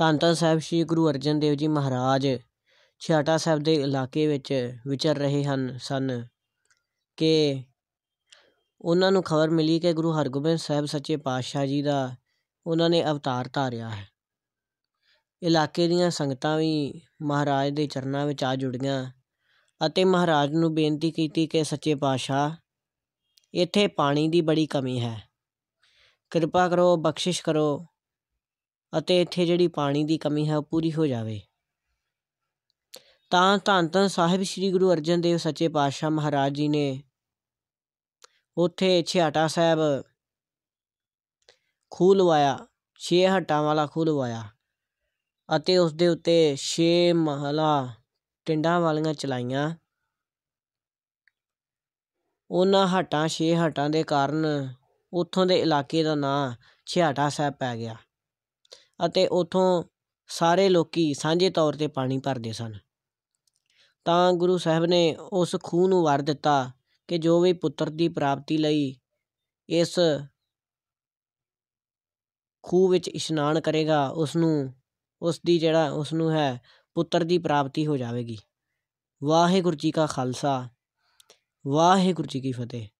ਧੰਨ ਧੰਨ ਸਾਹਿਬ ਸ਼੍ਰੀ ਗੁਰੂ ਅਰਜਨ ਦੇਵ ਜੀ ਮਹਾਰਾਜ ਛਾਟਾ ਸਾਹਿਬ ਦੇ ਇਲਾਕੇ ਵਿੱਚ ਵਿਚਰ ਰਹੇ ਹਨ ਸਨ ਕਿ ਉਹਨਾਂ ਨੂੰ ਖਬਰ ਮਿਲੀ ਕਿ ਗੁਰੂ ਹਰਗੋਬਿੰਦ ਸਾਹਿਬ ਸੱਚੇ ਪਾਤਸ਼ਾਹ ਜੀ ਦਾ ਉਹਨਾਂ ਨੇ ਅਵਤਾਰ ਧਾਰਿਆ ਹੈ ਇਲਾਕੇ ਦੀਆਂ ਸੰਗਤਾਂ ਵੀ ਮਹਾਰਾਜ ਦੇ ਚਰਨਾਂ ਵਿੱਚ ਆ ਜੁੜੀਆਂ ਅਤੇ ਮਹਾਰਾਜ ਨੂੰ ਬੇਨਤੀ ਕੀਤੀ ਕਿ ਸੱਚੇ ਪਾਤਸ਼ਾਹ ਇੱਥੇ ਪਾਣੀ ਦੀ ਬੜੀ ਕਮੀ ਹੈ ਕਿਰਪਾ ਕਰੋ ਬਖਸ਼ਿਸ਼ ਕਰੋ ਅਤੇ ਇੱਥੇ ਜਿਹੜੀ ਪਾਣੀ ਦੀ ਕਮੀ ਹੈ ਉਹ ਪੂਰੀ ਹੋ ਜਾਵੇ ਤਾਂ ਧੰਨ ਧੰਨ ਸਾਹਿਬ ਸ੍ਰੀ ਗੁਰੂ ਅਰਜਨ ਦੇਵ ਸੱਚੇ ਪਾਤਸ਼ਾਹ ਮਹਾਰਾਜ ਜੀ ਨੇ ਉੱਥੇ ਛਿਆਟਾ ਸਾਹਿਬ ਖੂਲਵਾਇਆ ਛੇ ਹੱਟਾਂ ਵਾਲਾ ਖੂਲਵਾਇਆ ਅਤੇ ਉਸ ਦੇ ਉੱਤੇ ਛੇ ਮਹਲਾ ਟਿੰਡਾਂ ਵਾਲੀਆਂ ਚਲਾਈਆਂ ਉਹਨਾਂ ਹਟਾਂ ਛੇ ਹਟਾਂ ਦੇ ਕਾਰਨ ਉੱਥੋਂ ਦੇ ਇਲਾਕੇ ਦਾ ਨਾਂ ਛਿਆਟਾ ਸਾਹਿਬ ਪੈ ਗਿਆ ਅਤੇ ਉਥੋਂ ਸਾਰੇ ਲੋਕੀ ਸਾਂਝੇ ਤੌਰ 'ਤੇ ਪਾਣੀ ਭਰਦੇ ਸਨ ਤਾਂ ਗੁਰੂ ਸਾਹਿਬ ਨੇ ਉਸ ਖੂਹ ਨੂੰ ਵਰ ਦਿੱਤਾ ਕਿ ਜੋ ਵੀ ਪੁੱਤਰ ਦੀ ਪ੍ਰਾਪਤੀ ਲਈ ਇਸ ਖੂਹ ਵਿੱਚ ਇਸ਼ਨਾਨ ਕਰੇਗਾ ਉਸ ਨੂੰ ਉਸ ਦੀ ਜਿਹੜਾ ਉਸ ਨੂੰ ਹੈ ਪੁੱਤਰ ਦੀ ਪ੍ਰਾਪਤੀ ਹੋ ਜਾਵੇਗੀ ਵਾਹਿਗੁਰੂ ਜੀ ਕਾ ਖਾਲਸਾ ਵਾਹਿਗੁਰੂ ਜੀ ਕੀ ਫਤਿਹ